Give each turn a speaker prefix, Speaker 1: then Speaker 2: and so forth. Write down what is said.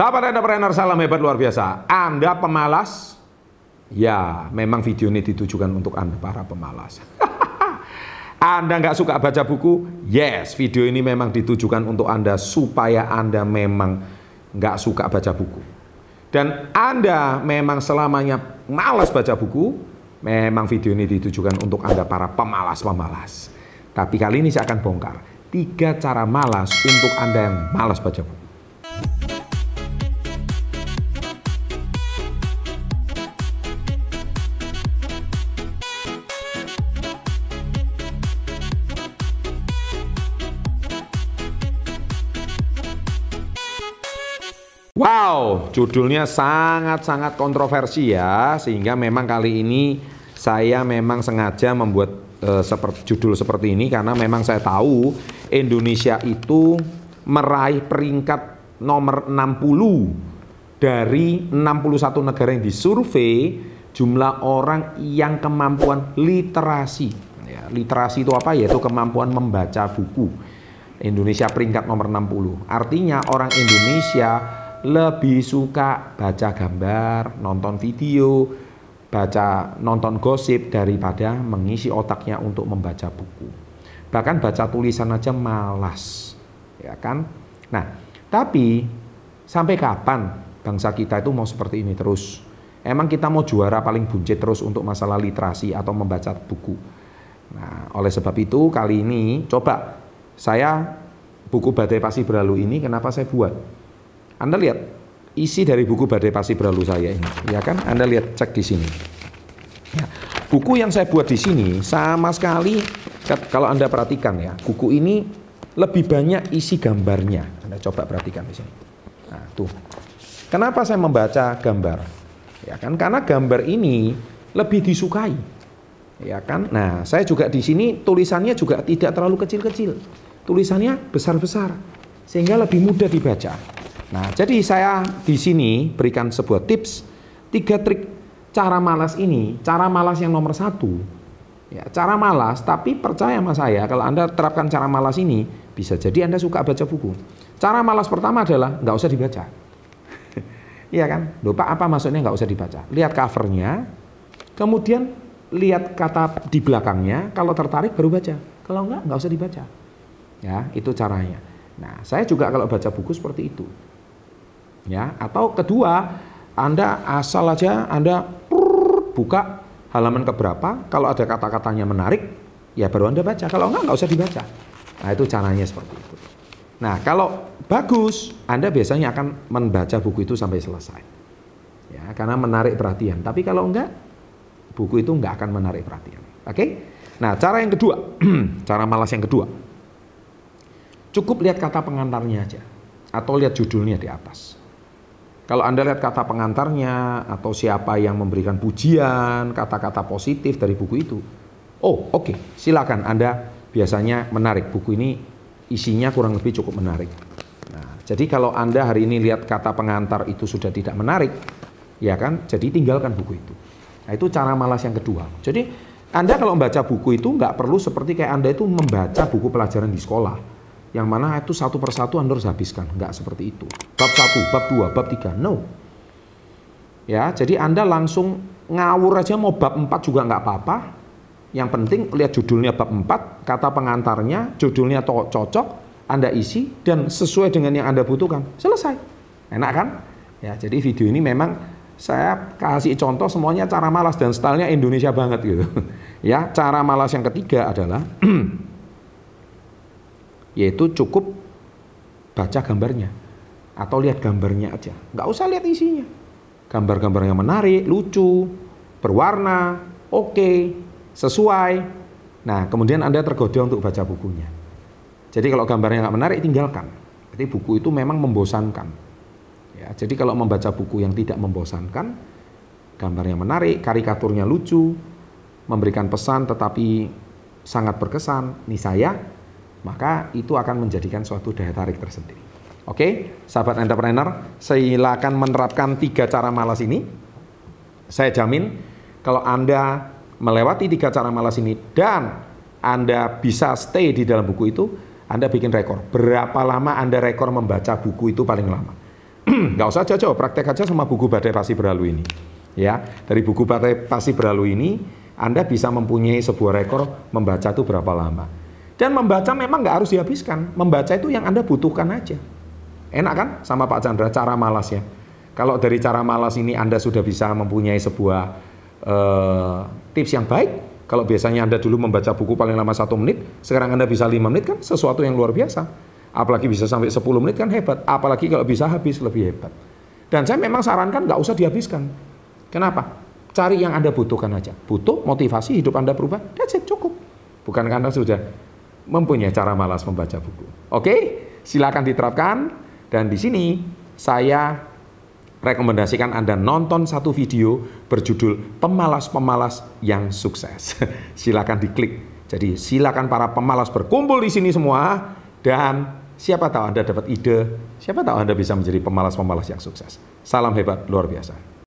Speaker 1: Sahabat entrepreneur, salam hebat luar biasa. Anda pemalas? Ya, memang video ini ditujukan untuk Anda para pemalas. Anda nggak suka baca buku? Yes, video ini memang ditujukan untuk Anda supaya Anda memang nggak suka baca buku. Dan Anda memang selamanya malas baca buku, memang video ini ditujukan untuk Anda para pemalas-pemalas. Tapi kali ini saya akan bongkar tiga cara malas untuk Anda yang malas baca buku. Wow, judulnya sangat-sangat kontroversi ya, sehingga memang kali ini saya memang sengaja membuat uh, eh, seperti, judul seperti ini karena memang saya tahu Indonesia itu meraih peringkat nomor 60 dari 61 negara yang disurvei jumlah orang yang kemampuan literasi. Ya, literasi itu apa? Yaitu kemampuan membaca buku. Indonesia peringkat nomor 60. Artinya orang Indonesia lebih suka baca gambar, nonton video, baca nonton gosip daripada mengisi otaknya untuk membaca buku. Bahkan baca tulisan aja malas, ya kan? Nah, tapi sampai kapan bangsa kita itu mau seperti ini terus? Emang kita mau juara paling buncit terus untuk masalah literasi atau membaca buku? Nah, oleh sebab itu kali ini coba saya buku Badai Pasti Berlalu ini kenapa saya buat? Anda lihat isi dari buku Badai Pasti Berlalu saya ini, ya kan? Anda lihat cek di sini. Ya. Buku yang saya buat di sini sama sekali kalau Anda perhatikan ya, buku ini lebih banyak isi gambarnya. Anda coba perhatikan di sini. Nah, tuh. Kenapa saya membaca gambar? Ya kan karena gambar ini lebih disukai. Ya kan? Nah, saya juga di sini tulisannya juga tidak terlalu kecil-kecil. Tulisannya besar-besar sehingga lebih mudah dibaca. Nah, jadi saya di sini berikan sebuah tips, tiga trik cara malas ini, cara malas yang nomor satu, ya, cara malas, tapi percaya sama saya, kalau Anda terapkan cara malas ini, bisa jadi Anda suka baca buku. Cara malas pertama adalah nggak usah dibaca. Iya kan? Lupa apa maksudnya nggak usah dibaca. Lihat covernya, kemudian lihat kata di belakangnya, kalau tertarik baru baca. Kalau nggak, nggak usah dibaca. Ya, itu caranya. Nah, saya juga kalau baca buku seperti itu ya atau kedua anda asal aja anda buka halaman keberapa kalau ada kata-katanya menarik ya baru anda baca kalau enggak nggak usah dibaca nah itu caranya seperti itu nah kalau bagus anda biasanya akan membaca buku itu sampai selesai ya karena menarik perhatian tapi kalau enggak buku itu enggak akan menarik perhatian oke okay? nah cara yang kedua cara malas yang kedua cukup lihat kata pengantarnya aja atau lihat judulnya di atas kalau Anda lihat kata pengantarnya atau siapa yang memberikan pujian, kata-kata positif dari buku itu. Oh, oke, okay. silakan Anda biasanya menarik buku ini isinya kurang lebih cukup menarik. Nah, jadi kalau Anda hari ini lihat kata pengantar itu sudah tidak menarik, ya kan? Jadi tinggalkan buku itu. Nah, itu cara malas yang kedua. Jadi anda kalau membaca buku itu nggak perlu seperti kayak Anda itu membaca buku pelajaran di sekolah yang mana itu satu persatu Anda harus habiskan. Nggak seperti itu. Bab satu, bab dua, bab tiga, No. Ya, jadi Anda langsung ngawur aja mau bab empat juga nggak apa-apa. Yang penting lihat judulnya bab empat, kata pengantarnya, judulnya cocok, Anda isi dan sesuai dengan yang Anda butuhkan. Selesai. Enak kan? Ya, jadi video ini memang saya kasih contoh semuanya cara malas dan stylenya Indonesia banget gitu. Ya, cara malas yang ketiga adalah yaitu cukup baca gambarnya atau lihat gambarnya aja. Nggak usah lihat isinya. Gambar-gambar yang menarik, lucu, berwarna, oke, okay, sesuai. Nah, kemudian Anda tergoda untuk baca bukunya. Jadi kalau gambarnya nggak menarik, tinggalkan. Jadi buku itu memang membosankan. Ya, jadi kalau membaca buku yang tidak membosankan, gambarnya menarik, karikaturnya lucu, memberikan pesan tetapi sangat berkesan. Nih saya maka itu akan menjadikan suatu daya tarik tersendiri. Oke, sahabat entrepreneur, silakan menerapkan tiga cara malas ini. Saya jamin kalau Anda melewati tiga cara malas ini dan Anda bisa stay di dalam buku itu, Anda bikin rekor. Berapa lama Anda rekor membaca buku itu paling lama? Gak usah jauh-jauh, praktek aja sama buku Badai Pasti Berlalu ini. Ya, dari buku Badai Pasti Berlalu ini, Anda bisa mempunyai sebuah rekor membaca itu berapa lama dan membaca memang nggak harus dihabiskan. Membaca itu yang Anda butuhkan aja. Enak kan sama Pak Chandra, cara malas ya. Kalau dari cara malas ini Anda sudah bisa mempunyai sebuah eh, tips yang baik, kalau biasanya Anda dulu membaca buku paling lama satu menit, sekarang Anda bisa lima menit kan sesuatu yang luar biasa. Apalagi bisa sampai 10 menit kan hebat. Apalagi kalau bisa habis lebih hebat. Dan saya memang sarankan nggak usah dihabiskan. Kenapa? Cari yang Anda butuhkan aja. Butuh motivasi hidup Anda berubah. That's it, cukup. Bukan karena sudah mempunyai cara malas membaca buku. Oke, silakan diterapkan. Dan di sini saya rekomendasikan Anda nonton satu video berjudul Pemalas-pemalas yang sukses. silakan diklik. Jadi silakan para pemalas berkumpul di sini semua dan siapa tahu Anda dapat ide, siapa tahu Anda bisa menjadi pemalas-pemalas yang sukses. Salam hebat luar biasa.